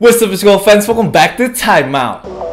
What's up, it's your fans, welcome back to Timeout.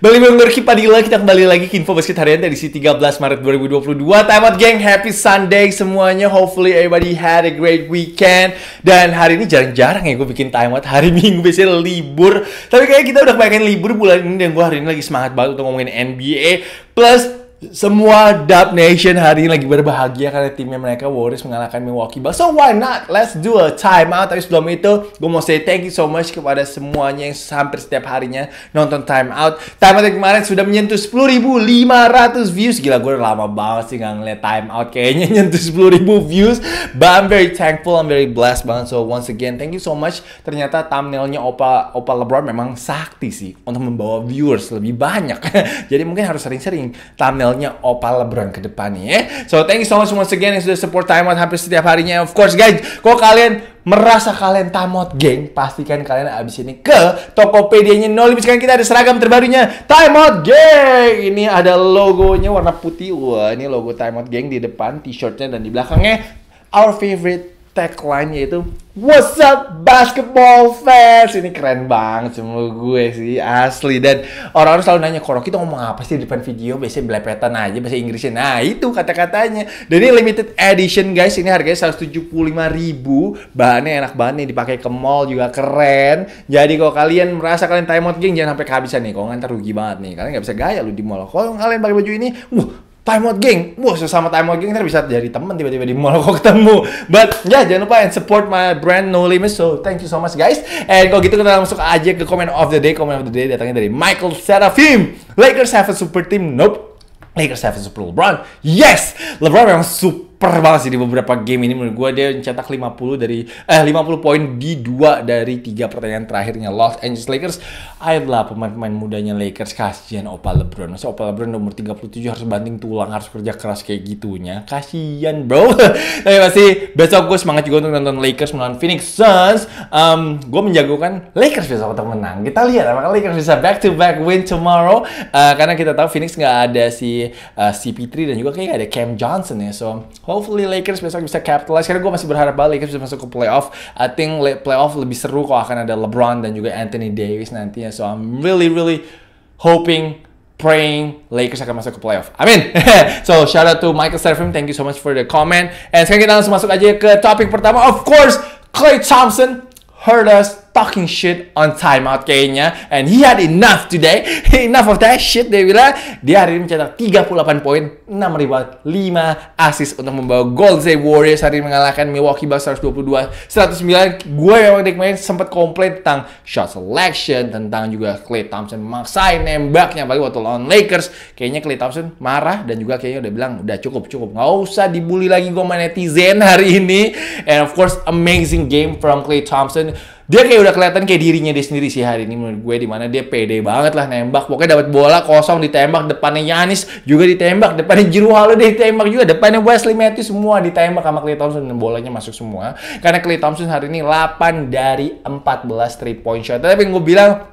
Balik Berki Padilla, kita kembali lagi ke Info Basket Harian dari si 13 Maret 2022. Time out geng, happy Sunday semuanya. Hopefully everybody had a great weekend. Dan hari ini jarang-jarang ya gue bikin time out hari Minggu, biasanya libur. Tapi kayaknya kita udah pengen libur bulan ini dan gue hari ini lagi semangat banget untuk ngomongin NBA. Plus semua Dub Nation hari ini lagi berbahagia karena timnya mereka Warriors mengalahkan Milwaukee Bucks. So why not? Let's do a time out. Tapi sebelum itu, gue mau say thank you so much kepada semuanya yang hampir setiap harinya nonton time out. Time out yang kemarin sudah menyentuh 10.500 views. Gila, gue udah lama banget sih gak ngeliat time out. Kayaknya nyentuh 10.000 views. But I'm very thankful, I'm very blessed banget. So once again, thank you so much. Ternyata thumbnailnya Opa, Opa LeBron memang sakti sih untuk membawa viewers lebih banyak. Jadi mungkin harus sering-sering thumbnail nya Opa LeBron ke depannya ya. So thank you so much once again yang sudah support Timeout hampir setiap harinya. Of course guys, kok kalian merasa kalian tamot geng, pastikan kalian abis ini ke Tokopedia-nya No Limit. Sekarang kita ada seragam terbarunya Timeout Geng. Ini ada logonya warna putih. Wah, ini logo Timeout Geng di depan, t-shirtnya dan di belakangnya. Our favorite tagline yaitu What's up basketball fans? Ini keren banget semua gue sih asli dan orang-orang selalu nanya Koro kita ngomong apa sih di depan video biasanya belepetan aja bahasa Inggrisnya. Nah itu kata-katanya. Dan ini limited edition guys. Ini harganya 175 ribu. Bahannya enak banget nih dipakai ke mall juga keren. Jadi kalau kalian merasa kalian time out geng jangan sampai kehabisan nih. Kalau nggak rugi banget nih. Kalian nggak bisa gaya lu di mall. Kalau kalian pakai baju ini, wah Time Out Gang, wah sesama Time Out Gang kita bisa jadi teman tiba-tiba di mall kok ketemu. But ya yeah, jangan lupa and support my brand No Limits. So thank you so much guys. And kalau gitu kita langsung aja ke comment of the day. Comment of the day datangnya dari Michael Serafim. Lakers have a super team. Nope. Lakers have a super LeBron. Yes, LeBron memang super super banget sih di beberapa game ini menurut gue dia mencetak 50 dari eh 50 poin di dua dari tiga pertandingan terakhirnya Los Angeles Lakers ayolah pemain-pemain mudanya Lakers kasihan Opa LeBron so Opa LeBron nomor 37 harus banting tulang harus kerja keras kayak gitunya kasihan bro tapi pasti besok gue semangat juga untuk nonton Lakers melawan Phoenix Suns um, gue menjagokan Lakers bisa untuk menang kita lihat apakah Lakers bisa back to back win tomorrow uh, karena kita tahu Phoenix nggak ada si uh, eh, CP3 dan juga kayak ada Cam Johnson ya so hopefully Lakers besok bisa capitalize karena gue masih berharap banget Lakers bisa masuk ke playoff I think playoff lebih seru kalau akan ada LeBron dan juga Anthony Davis nantinya so I'm really really hoping praying Lakers akan masuk ke playoff. Amin. so shout out to Michael Serafim, thank you so much for the comment. And sekarang kita langsung masuk aja ke topik pertama. Of course, Clay Thompson hurt us talking shit on timeout kayaknya and he had enough today enough of that shit dia bilang eh? dia hari ini mencetak 38 poin 6 rebound 5 assist untuk membawa Golden State Warriors hari ini mengalahkan Milwaukee Bucks 122 109 gue memang dik main sempat komplain tentang shot selection tentang juga Clay Thompson maksain nembaknya apalagi waktu lawan Lakers kayaknya Clay Thompson marah dan juga kayaknya udah bilang udah cukup cukup nggak usah dibully lagi gue sama netizen hari ini and of course amazing game from Clay Thompson dia kayak udah kelihatan kayak dirinya dia sendiri sih hari ini menurut gue mana dia pede banget lah nembak pokoknya dapat bola kosong ditembak depannya Yanis juga ditembak depannya Jiru Halo dia ditembak juga depannya Wesley Matthews semua ditembak sama Clay Thompson dan bolanya masuk semua karena Clay Thompson hari ini 8 dari 14 three point shot tapi gue bilang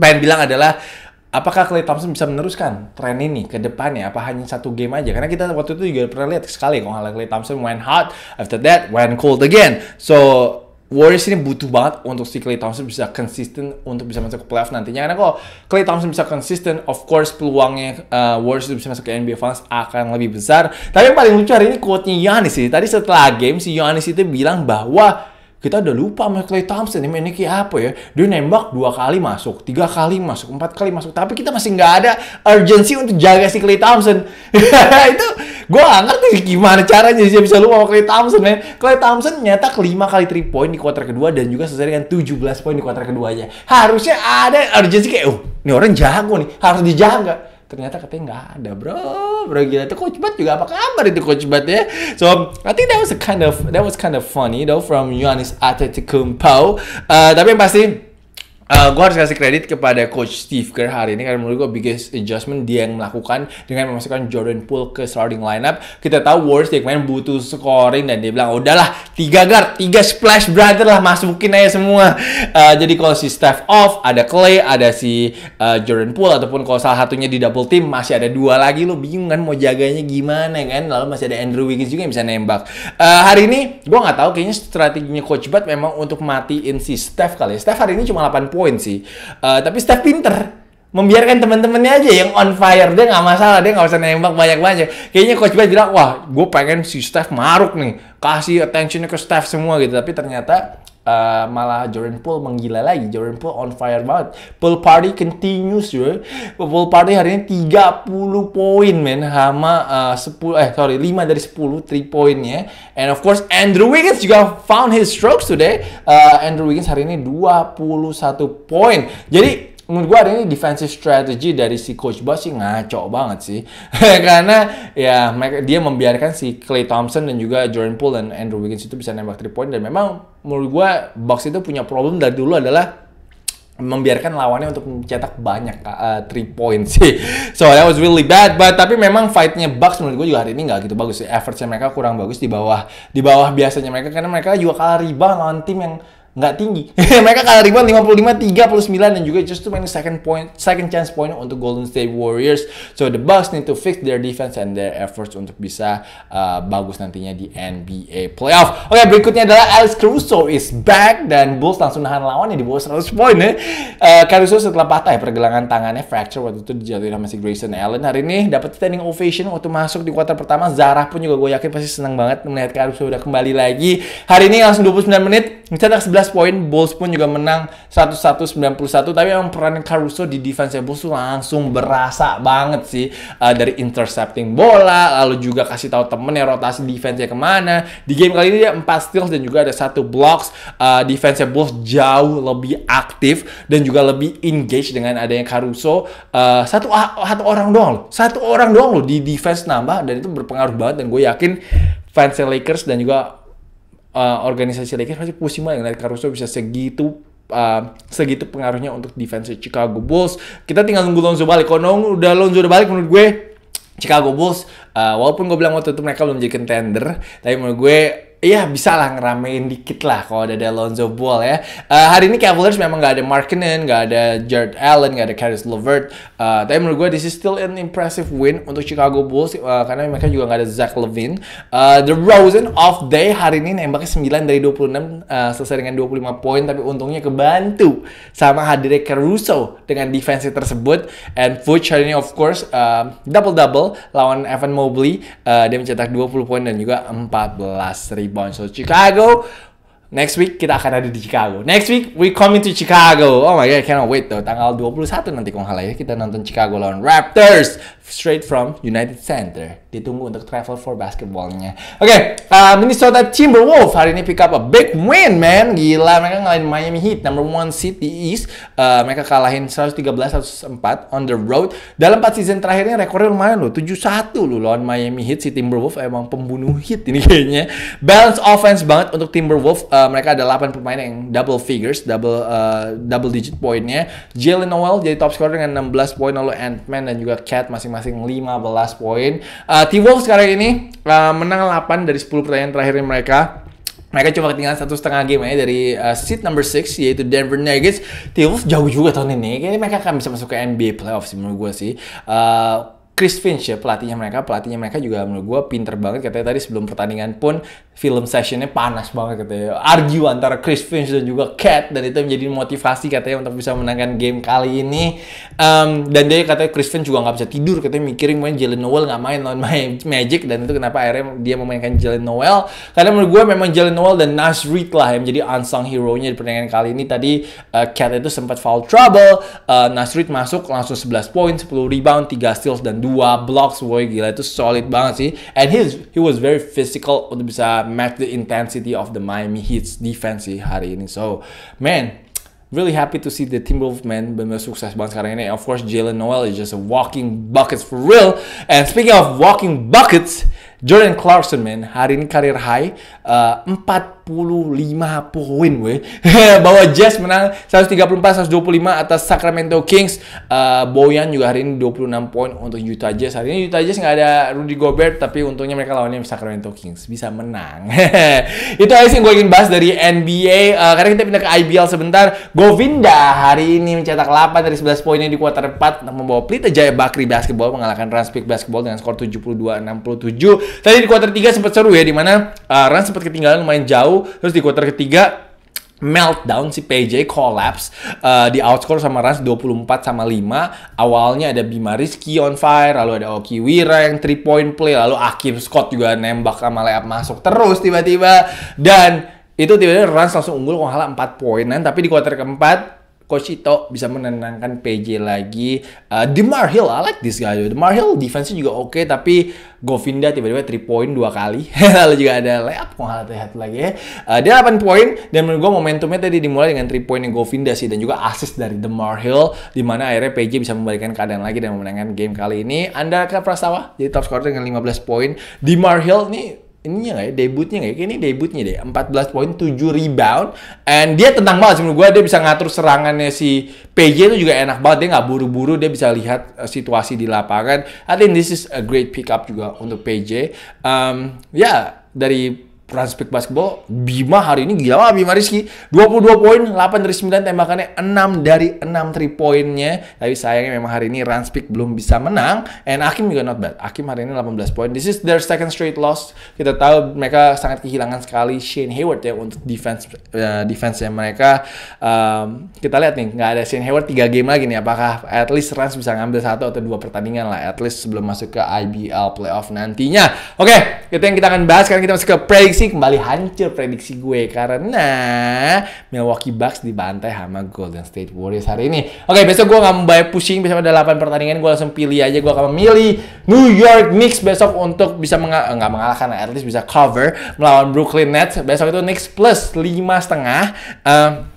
pengen bilang adalah apakah Clay Thompson bisa meneruskan tren ini ke depannya apa hanya satu game aja karena kita waktu itu juga pernah lihat sekali kalau Clay Thompson went hot after that went cold again so Warriors ini butuh banget untuk si Clay Thompson bisa konsisten untuk bisa masuk ke playoff nantinya. Karena kalau Clay Thompson bisa konsisten, of course peluangnya uh, Warriors itu bisa masuk ke NBA Finals akan lebih besar. Tapi yang paling lucu hari ini quote-nya Giannis sih. Tadi setelah game si Giannis itu bilang bahwa kita udah lupa sama Clay Thompson ini mainnya kayak apa ya dia nembak dua kali masuk tiga kali masuk empat kali masuk tapi kita masih nggak ada urgensi untuk jaga si Clay Thompson itu gue gak ngerti gimana caranya dia bisa lupa sama Clay Thompson men Clay Thompson nyetak lima kali three point di kuarter kedua dan juga sesuai dengan 17 poin di kuarter keduanya harusnya ada urgensi kayak oh ini orang jago nih harus dijaga ternyata katanya nggak ada bro bro gila itu coach Bat juga apa kabar itu coach Bat ya so I think that was a kind of that was kind of funny though from Yohanes Pau. uh, tapi yang pasti uh, eh, gue harus kasih kredit kepada coach Steve Kerr hari ini karena menurut gue biggest adjustment dia yang melakukan dengan memasukkan Jordan Poole ke starting lineup. Kita tahu Warriors dia main butuh scoring dan dia bilang udahlah tiga guard, tiga splash brother lah masukin aja semua. Uh, jadi kalau si Steph off, ada Clay, ada si uh, Jordan Poole ataupun kalau salah satunya di double team masih ada dua lagi lo bingung kan mau jaganya gimana kan? Lalu masih ada Andrew Wiggins juga yang bisa nembak. Uh, hari ini gue nggak tahu kayaknya strateginya coach Bud memang untuk matiin si Steph kali. Ya. Steph hari ini cuma 8 poin sih. Uh, tapi Steph pinter membiarkan teman-temannya aja yang on fire dia nggak masalah dia nggak usah nembak banyak-banyak kayaknya coach Ben bilang wah gue pengen si Steph maruk nih kasih attentionnya ke Steph semua gitu tapi ternyata uh, malah Jordan Poole menggila lagi. Jordan Poole on fire banget. Poole party continues, cuy. Poole party hari ini 30 poin, men. Hama uh, 10, eh sorry, 5 dari 10 3 poinnya. And of course, Andrew Wiggins juga found his strokes today. Uh, Andrew Wiggins hari ini 21 poin. Jadi, menurut gue hari ini defensive strategy dari si coach Bas sih ngaco banget sih karena ya mereka, dia membiarkan si Clay Thompson dan juga Jordan Poole dan Andrew Wiggins itu bisa nembak 3 point dan memang menurut gue box itu punya problem dari dulu adalah membiarkan lawannya untuk mencetak banyak uh, eh, three point sih. So that was really bad. But tapi memang fightnya Bucks menurut gue juga hari ini nggak gitu bagus sih. Effortnya mereka kurang bagus di bawah di bawah biasanya mereka karena mereka juga kalah rebound lawan tim yang nggak tinggi. mereka kalah ribuan 55 39 dan juga just to many second point second chance point untuk Golden State Warriors. So the Bucks need to fix their defense and their efforts untuk bisa uh, bagus nantinya di NBA playoff. Oke, okay, berikutnya adalah Alex Caruso is back dan Bulls langsung nahan lawannya di bawah 100 poin ya. Uh, Caruso setelah patah ya pergelangan tangannya fracture waktu itu dijatuhin sama si Grayson Allen. Hari ini dapat standing ovation waktu masuk di kuarter pertama. Zarah pun juga gue yakin pasti senang banget melihat Caruso udah kembali lagi. Hari ini langsung 29 menit mencetak 11 poin, Bulls pun juga menang 101-91. Tapi emang peran Caruso di defense Bulls tuh langsung berasa banget sih. Uh, dari intercepting bola, lalu juga kasih tahu temennya rotasi defense-nya kemana. Di game kali ini dia 4 steals dan juga ada satu blocks. Uh, defense Bulls jauh lebih aktif dan juga lebih engage dengan adanya Caruso. Uh, satu, satu orang doang loh. Satu orang doang loh di defense nambah dan itu berpengaruh banget dan gue yakin fans Lakers dan juga uh, organisasi Lakers pasti pusing banget ngeliat Caruso bisa segitu Uh, segitu pengaruhnya untuk defense Chicago Bulls. Kita tinggal nunggu Lonzo balik. Kalau nunggu udah Lonzo udah balik menurut gue Chicago Bulls, uh, walaupun gue bilang waktu itu mereka belum jadi contender, tapi menurut gue Iya bisa lah ngeramein dikit lah kalau ada, ada Lonzo Ball ya. Uh, hari ini Cavaliers memang nggak ada Markkinen, nggak ada Jared Allen, nggak ada Caris LeVert. Uh, tapi menurut gue this is still an impressive win untuk Chicago Bulls uh, karena mereka juga nggak ada Zach Levine. Uh, the Rosen off day hari ini nembaknya 9 dari 26 uh, selesai dengan 25 poin tapi untungnya kebantu sama hadirnya Caruso dengan defensif tersebut and Fuchs hari ini of course uh, double double lawan Evan Mobley uh, dia mencetak 20 poin dan juga 14 ribu Bonds of Chicago Next week kita akan ada di Chicago. Next week we coming to Chicago. Oh my god, I cannot wait though. Tanggal 21 nanti kalau ya kita nonton Chicago lawan Raptors straight from United Center. Ditunggu untuk travel for basketballnya. Oke, okay, uh, eh, Minnesota Timberwolves hari ini pick up a big win man. Gila mereka ngalahin Miami Heat number one seed di East. Uh, mereka kalahin 113-104 on the road. Dalam 4 season terakhirnya rekornya lumayan loh. 71 loh lawan Miami Heat. Si Timberwolves emang pembunuh hit ini kayaknya. Balance offense banget untuk Timberwolves. Uh, Eh, mereka ada 8 pemain yang double figures, double uh, double digit poinnya. Jalen Noel jadi top scorer dengan 16 poin, lalu Ant-Man dan juga Cat masing-masing 15 poin. Uh, T-Wolves sekarang ini uh, menang 8 dari 10 pertandingan terakhirnya mereka. Mereka cuma ketinggalan satu setengah game aja dari uh, seat number 6 yaitu Denver Nuggets. t jauh juga tahun ini. Kayaknya mereka akan bisa masuk ke NBA playoffs menurut gue sih. Uh, Chris Finch ya pelatihnya mereka, pelatihnya mereka juga menurut gue pinter banget katanya tadi sebelum pertandingan pun film sessionnya panas banget katanya. Argue antara Chris Finch dan juga Cat dan itu menjadi motivasi katanya untuk bisa menangkan game kali ini. Um, dan dia katanya Chris Finch juga nggak bisa tidur katanya mikirin main Jalen Noel nggak main non main Magic dan itu kenapa akhirnya dia memainkan Jalen Noel. Karena menurut gue memang Jalen Noel dan Nas Reed lah yang menjadi unsung hero-nya di pertandingan kali ini. Tadi uh, Cat itu sempat foul trouble, uh, Nas Reed masuk langsung 11 poin, 10 rebound, 3 steals dan dua blocks boy gila itu solid banget sih and his he was very physical untuk bisa match the intensity of the Miami Heat's defense sih hari ini so man really happy to see the Timberwolves man benar sukses banget sekarang ini. Of course Jalen Noel is just a walking buckets for real. And speaking of walking buckets, Jordan Clarkson man hari ini karir high uh, 45 poin weh bahwa Jazz menang 134 125 atas Sacramento Kings uh, Boyan juga hari ini 26 poin untuk Utah Jazz hari ini Utah Jazz nggak ada Rudy Gobert tapi untungnya mereka lawannya Sacramento Kings bisa menang itu aja sih yang gue ingin bahas dari NBA uh, karena kita pindah ke IBL sebentar Govinda hari ini mencetak 8 dari 11 poinnya di kuarter 4 untuk membawa Pelita Jaya Bakri Basketball mengalahkan Transpik Basketball dengan skor 72 67 Tadi di kuarter tiga sempat seru ya, di mana uh, Rans sempat ketinggalan lumayan jauh, terus di kuarter ketiga meltdown si PJ collapse uh, di outscore sama Rans 24 sama 5 awalnya ada Bima Rizky on fire lalu ada Oki Wira yang 3 point play lalu Akim Scott juga nembak sama layup masuk terus tiba-tiba dan itu tiba-tiba Rans langsung unggul kalau 4 poinan tapi di kuarter keempat Coach bisa menenangkan PJ lagi. Uh, Demar Hill, I like this guy. Demar Hill defense juga oke, okay, tapi Govinda tiba-tiba 3 point dua kali. Lalu juga ada layup, kok lihat lagi ya. Uh, dia 8 poin, dan menurut gue momentumnya tadi dimulai dengan 3 point yang Govinda sih, dan juga assist dari Demar Hill, dimana akhirnya PJ bisa memberikan keadaan lagi dan memenangkan game kali ini. Anda ke Prastawa, jadi top scorer dengan 15 poin. Demar Hill nih ininya gak ya debutnya ya? kayak ya ini debutnya deh 14 poin 7 rebound and dia tentang banget menurut gue dia bisa ngatur serangannya si PJ itu juga enak banget dia gak buru-buru dia bisa lihat eh, situasi di lapangan I think this is a great pickup juga untuk PJ um, ya yeah, dari Transpik basketball, Bima hari ini gila banget Bima Rizky. 22 poin, 8 dari 9 tembakannya, 6 dari 6 3 poinnya. Tapi sayangnya memang hari ini Transpik belum bisa menang. And Akim juga not bad. Akim hari ini 18 poin. This is their second straight loss. Kita tahu mereka sangat kehilangan sekali Shane Hayward ya untuk defense uh, eh, defense yang mereka. Um, kita lihat nih, nggak ada Shane Hayward 3 game lagi nih. Apakah at least Rans bisa ngambil satu atau dua pertandingan lah. At least sebelum masuk ke IBL playoff nantinya. Oke, okay, itu yang kita akan bahas. Sekarang kita masuk ke break sih kembali hancur prediksi gue karena Milwaukee Bucks dibantai sama Golden State Warriors hari ini. Oke, besok gue nggak membayar pusing. besok ada 8 pertandingan, gue langsung pilih aja. Gue akan memilih New York Knicks besok untuk bisa eh, nggak mengalahkan, at least bisa cover melawan Brooklyn Nets. Besok itu Knicks plus lima setengah. Eh,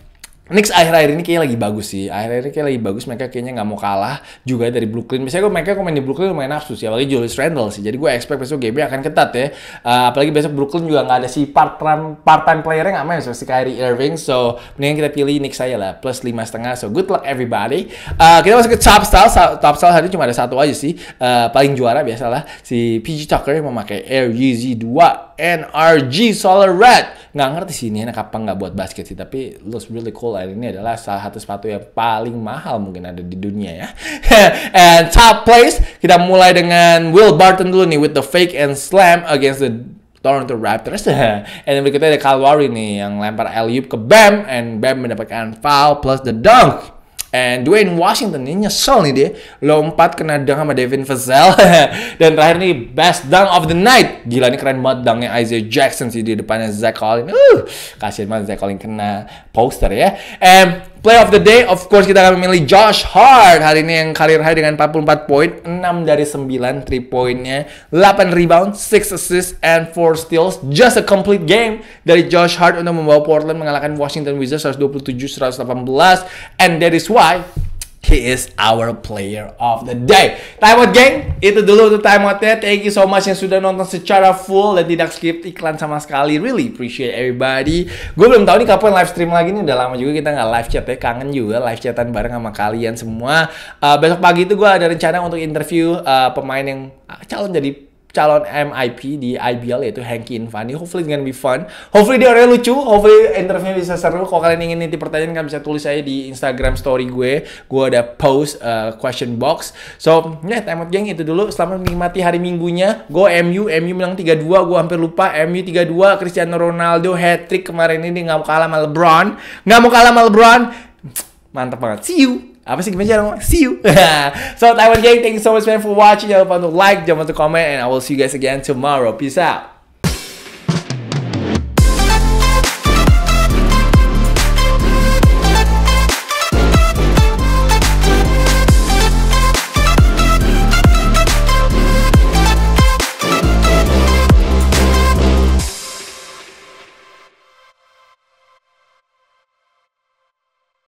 Knicks akhir-akhir ini kayaknya lagi bagus sih. Akhir-akhir ini kayak lagi bagus. Mereka kayaknya nggak mau kalah juga dari Brooklyn. Misalnya gue mereka komen di Brooklyn lumayan nafsu sih. Apalagi Julius Randle sih. Jadi gue expect besok game akan ketat ya. Uh, apalagi besok Brooklyn juga nggak ada si part-time part time player nggak main seperti Kyrie Irving. So mendingan kita pilih Knicks aja lah. Plus lima setengah. So good luck everybody. Uh, kita masuk ke top style. Top style hari ini cuma ada satu aja sih. Uh, paling juara biasalah si PG Tucker yang memakai Air Yeezy 2 NRG Solar Red. Nggak ngerti sih ini enak apa nggak buat basket sih, tapi looks really cool. And ini adalah salah satu sepatu yang paling mahal mungkin ada di dunia ya. and top place, kita mulai dengan Will Barton dulu nih with the fake and slam against the Toronto Raptors. and berikutnya ada Calvary nih yang lempar alley ke Bam and Bam mendapatkan foul plus the dunk. And Dwayne Washington ini nyesel nih dia lompat kena dunk sama Devin Vassell dan terakhir nih best dunk of the night gila nih keren banget dunknya Isaiah Jackson sih di depannya Zach Collins uh kasian banget Zach Collins kena poster ya and Play of the day, of course kita akan memilih Josh Hart hari ini yang karir high dengan 44 poin, 6 dari 9 3 poinnya, 8 rebound, 6 assist and 4 steals. Just a complete game dari Josh Hart untuk membawa Portland mengalahkan Washington Wizards 127-118 and that is why He is our player of the day. Time out, geng. Itu dulu untuk time ya. Thank you so much yang sudah nonton secara full dan tidak skip iklan sama sekali. Really appreciate everybody. Gue belum tahu nih kapan live stream lagi nih. Udah lama juga kita nggak live chat ya. Kangen juga live chatan bareng sama kalian semua. Uh, besok pagi itu gue ada rencana untuk interview uh, pemain yang eh, calon jadi calon MIP di IBL yaitu Hanky Infani. Hopefully it's gonna be fun. Hopefully dia orangnya lucu. Hopefully interviewnya bisa seru. Kalau kalian ingin nanti pertanyaan kalian bisa tulis aja di Instagram story gue. Gue ada post uh, question box. So yeah, time out geng itu dulu. Selamat menikmati hari minggunya. Gue MU, MU menang 3-2. Gue hampir lupa. MU 3-2. Cristiano Ronaldo hat trick kemarin ini nggak mau kalah sama LeBron. Nggak mau kalah sama LeBron. Mantap banget. See you apa sih gimana cara see you so Taiwan gang thank you so much man for watching jangan lupa untuk like jangan lupa untuk comment and I will see you guys again tomorrow peace out